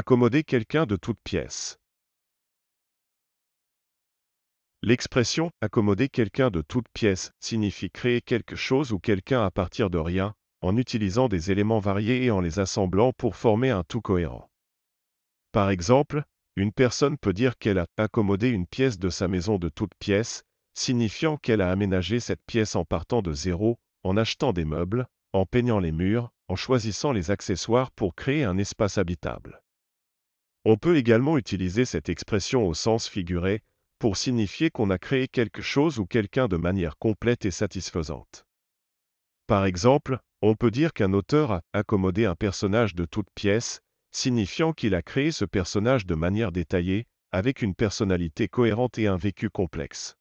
Accommoder quelqu'un de toute pièce. L'expression accommoder quelqu'un de toute pièce signifie créer quelque chose ou quelqu'un à partir de rien, en utilisant des éléments variés et en les assemblant pour former un tout cohérent. Par exemple, une personne peut dire qu'elle a accommodé une pièce de sa maison de toute pièce, signifiant qu'elle a aménagé cette pièce en partant de zéro, en achetant des meubles, en peignant les murs, en choisissant les accessoires pour créer un espace habitable. On peut également utiliser cette expression au sens figuré, pour signifier qu'on a créé quelque chose ou quelqu'un de manière complète et satisfaisante. Par exemple, on peut dire qu'un auteur a accommodé un personnage de toute pièce, signifiant qu'il a créé ce personnage de manière détaillée, avec une personnalité cohérente et un vécu complexe.